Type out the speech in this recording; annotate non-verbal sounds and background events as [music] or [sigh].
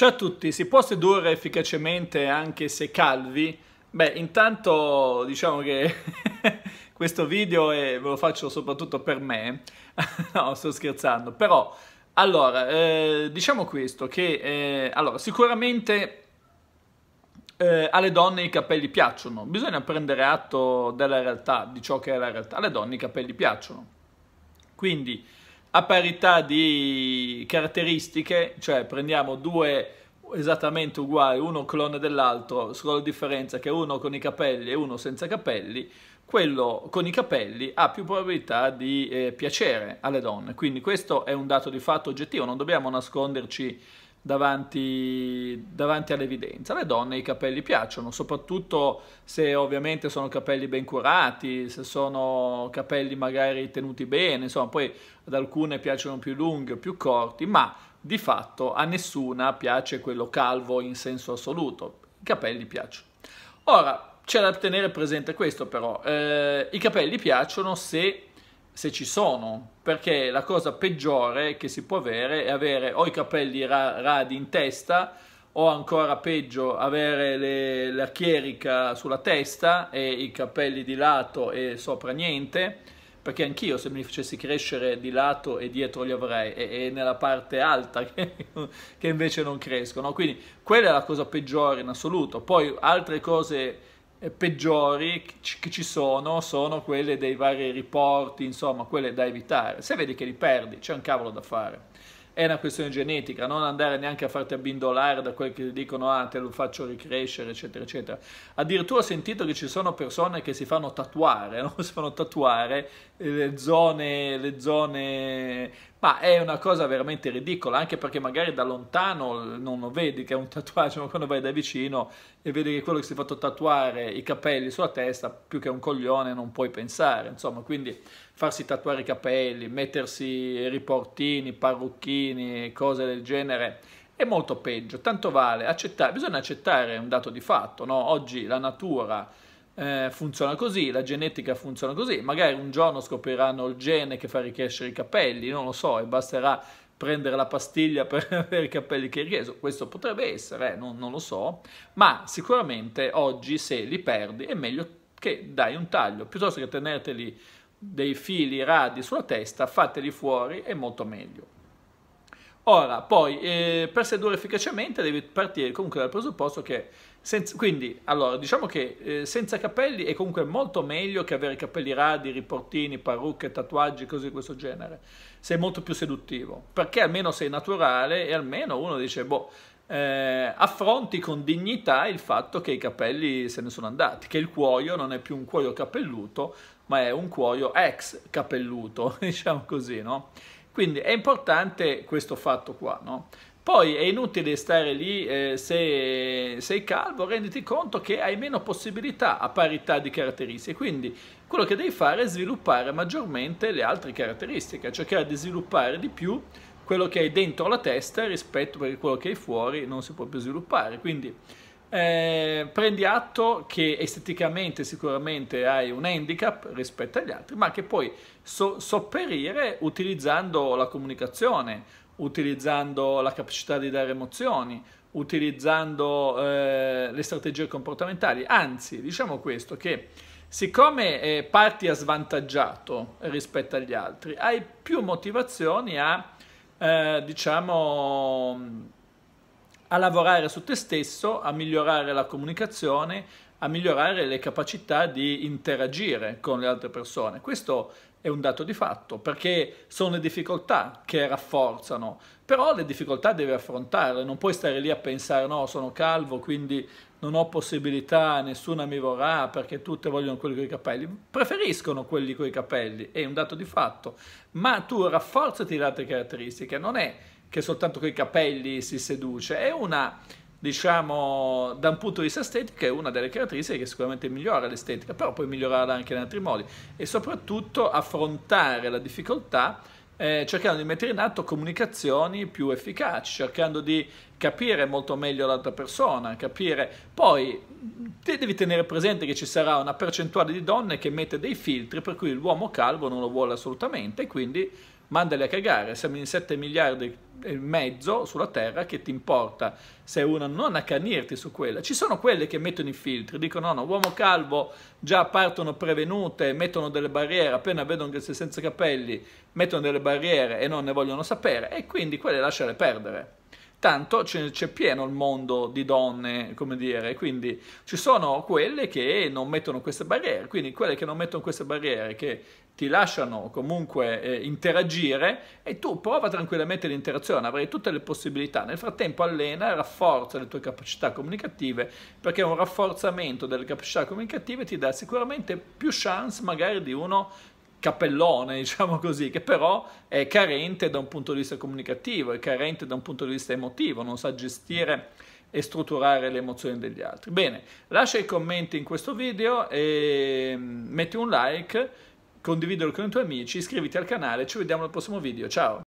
Ciao a tutti, si può sedurre efficacemente anche se calvi? Beh, intanto diciamo che [laughs] questo video è, eh, ve lo faccio soprattutto per me, [laughs] no sto scherzando, però allora eh, diciamo questo che eh, allora, sicuramente eh, alle donne i capelli piacciono, bisogna prendere atto della realtà, di ciò che è la realtà, alle donne i capelli piacciono, quindi a parità di caratteristiche, cioè prendiamo due esattamente uguali, uno clone dell'altro, solo la differenza che uno con i capelli e uno senza capelli, quello con i capelli ha più probabilità di eh, piacere alle donne. Quindi questo è un dato di fatto oggettivo, non dobbiamo nasconderci davanti, davanti all'evidenza. Le donne i capelli piacciono, soprattutto se ovviamente sono capelli ben curati, se sono capelli magari tenuti bene, insomma, poi ad alcune piacciono più lunghi o più corti, ma di fatto a nessuna piace quello calvo in senso assoluto. I capelli piacciono. Ora, c'è da tenere presente questo però, eh, i capelli piacciono se se ci sono, perché la cosa peggiore che si può avere è avere o i capelli ra radi in testa o ancora peggio avere le, la chierica sulla testa e i capelli di lato e sopra niente, perché anch'io se mi facessi crescere di lato e dietro li avrei e, e nella parte alta [laughs] che, che invece non crescono, quindi quella è la cosa peggiore in assoluto. Poi altre cose peggiori che ci sono sono quelle dei vari riporti, insomma, quelle da evitare. Se vedi che li perdi, c'è un cavolo da fare. È una questione genetica, non andare neanche a farti abbindolare da quel che ti dicono ah te lo faccio ricrescere, eccetera, eccetera. Addirittura ho sentito che ci sono persone che si fanno tatuare, [laughs] no? si fanno tatuare eh, le zone, le zone ma è una cosa veramente ridicola, anche perché magari da lontano non lo vedi che è un tatuaggio, ma quando vai da vicino e vedi che quello che si è fatto tatuare i capelli sulla testa, più che un coglione non puoi pensare, insomma, quindi farsi tatuare i capelli, mettersi riportini, parrucchini, cose del genere, è molto peggio, tanto vale accettare, bisogna accettare un dato di fatto, no? Oggi la natura eh, funziona così, la genetica funziona così, magari un giorno scopriranno il gene che fa ricrescere i capelli, non lo so, e basterà prendere la pastiglia [laughs] per avere i capelli che riesco, questo potrebbe essere, eh, non, non lo so, ma sicuramente oggi se li perdi è meglio che dai un taglio, piuttosto che tenerteli dei fili radi sulla testa, fateli fuori, è molto meglio. Ora, poi, eh, per sedurre efficacemente devi partire comunque dal presupposto che... Senza, quindi, allora, diciamo che eh, senza capelli è comunque molto meglio che avere capelli radi, riportini, parrucche, tatuaggi, cose di questo genere. Sei molto più seduttivo, perché almeno sei naturale e almeno uno dice, boh, eh, affronti con dignità il fatto che i capelli se ne sono andati, che il cuoio non è più un cuoio capelluto, ma è un cuoio ex capelluto, [laughs] diciamo così, no? Quindi è importante questo fatto qua, no? Poi è inutile stare lì, eh, se sei calvo, renditi conto che hai meno possibilità a parità di caratteristiche, quindi quello che devi fare è sviluppare maggiormente le altre caratteristiche, cercare di sviluppare di più quello che hai dentro la testa rispetto a quello che hai fuori non si può più sviluppare, quindi eh, prendi atto che esteticamente sicuramente hai un handicap rispetto agli altri, ma che puoi so sopperire utilizzando la comunicazione, utilizzando la capacità di dare emozioni, utilizzando eh, le strategie comportamentali. Anzi, diciamo questo, che siccome eh, parti a svantaggiato rispetto agli altri, hai più motivazioni a, eh, diciamo, a lavorare su te stesso, a migliorare la comunicazione, a migliorare le capacità di interagire con le altre persone. Questo è un dato di fatto, perché sono le difficoltà che rafforzano, però le difficoltà devi affrontarle, non puoi stare lì a pensare no, sono calvo, quindi non ho possibilità, nessuna mi vorrà perché tutte vogliono quelli con i capelli, preferiscono quelli con i capelli, è un dato di fatto, ma tu rafforzati le altre caratteristiche, non è che soltanto con i capelli si seduce, è una, diciamo, da un punto di vista estetico è una delle caratteristiche che sicuramente migliora l'estetica, però puoi migliorarla anche in altri modi e soprattutto affrontare la difficoltà eh, cercando di mettere in atto comunicazioni più efficaci, cercando di capire molto meglio l'altra persona, capire. Poi te devi tenere presente che ci sarà una percentuale di donne che mette dei filtri per cui l'uomo calvo non lo vuole assolutamente e quindi mandali a cagare, siamo in 7 miliardi e mezzo sulla terra che ti importa se uno non accanirti su quella. Ci sono quelle che mettono i filtri, dicono no, no, uomo calvo, già partono prevenute, mettono delle barriere, appena vedono che sei senza capelli, mettono delle barriere e non ne vogliono sapere e quindi quelle lasciale perdere tanto c'è pieno il mondo di donne, come dire, quindi ci sono quelle che non mettono queste barriere, quindi quelle che non mettono queste barriere, che ti lasciano comunque eh, interagire e tu prova tranquillamente l'interazione, avrai tutte le possibilità. Nel frattempo allena e rafforza le tue capacità comunicative perché un rafforzamento delle capacità comunicative ti dà sicuramente più chance magari di uno cappellone, [laughs] diciamo così, che però è carente da un punto di vista comunicativo, è carente da un punto di vista emotivo, non sa gestire e strutturare le emozioni degli altri. Bene, lascia i commenti in questo video, e mm, metti un like, condividilo con i tuoi amici, iscriviti al canale, ci vediamo al prossimo video, ciao!